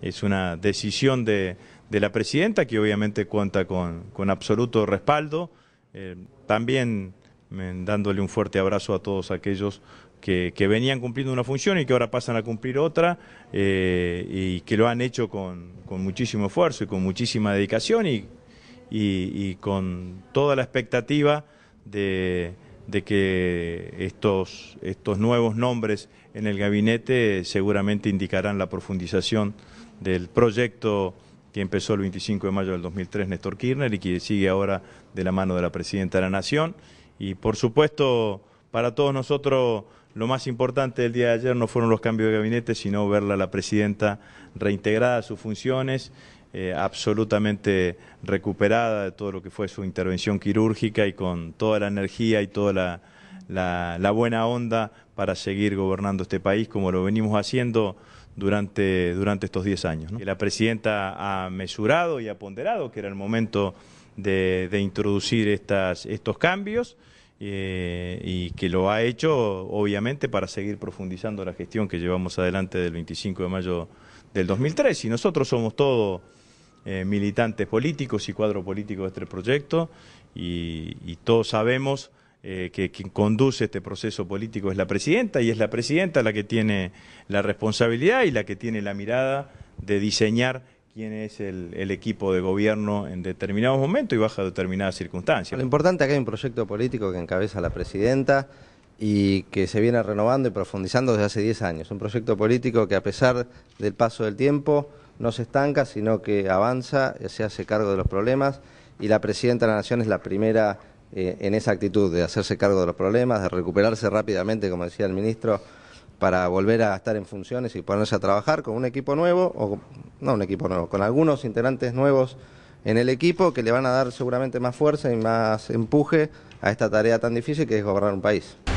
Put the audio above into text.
Es una decisión de, de la presidenta que obviamente cuenta con, absoluto respaldo. Eh, también mm, dándole un fuerte abrazo a todos aquellos que, que, venían cumpliendo una función y que ahora pasan a cumplir otra eh, y que lo han hecho con, con, muchísimo esfuerzo y con muchísima dedicación y, y con toda la expectativa de de que estos, estos nuevos nombres en el gabinete seguramente indicarán la profundización del proyecto que empezó el 25 de mayo del 2003 Néstor Kirchner y que sigue ahora de la mano de la Presidenta de la Nación. Y por supuesto, para todos nosotros lo más importante del día de ayer no fueron los cambios de gabinete, sino verla a la presidenta reintegrada a sus funciones, eh, absolutamente recuperada de todo lo que fue su intervención quirúrgica y con toda la energía y toda la, buena onda para seguir gobernando este país como lo venimos haciendo durante, durante estos 10 años. La presidenta ha mesurado y ha ponderado que era el momento de, introducir estas, estos cambios eh, y que lo ha hecho obviamente para seguir profundizando la gestión que llevamos adelante del 25 de mayo del 2003. Y nosotros somos todos eh, militantes políticos y cuadro político de este proyecto y, todos sabemos... Eh, que quien conduce este proceso político es la presidenta y es la presidenta la que tiene la responsabilidad y la que tiene la mirada de diseñar quién es el, equipo de gobierno en determinados momentos y bajo determinadas circunstancias. Lo importante es que hay un proyecto político que encabeza la presidenta y que se viene renovando y profundizando desde hace 10 años. Un proyecto político que a pesar del paso del tiempo no se estanca, sino que avanza, se hace cargo de los problemas y la presidenta de la Nación es la primera eh, en esa actitud de hacerse cargo de los problemas, de recuperarse rápidamente, como decía el ministro, para volver a estar en funciones y ponerse a trabajar con un equipo nuevo, o no un equipo nuevo, con algunos integrantes nuevos en el equipo que le van a dar seguramente más fuerza y más empuje a esta tarea tan difícil que es gobernar un país.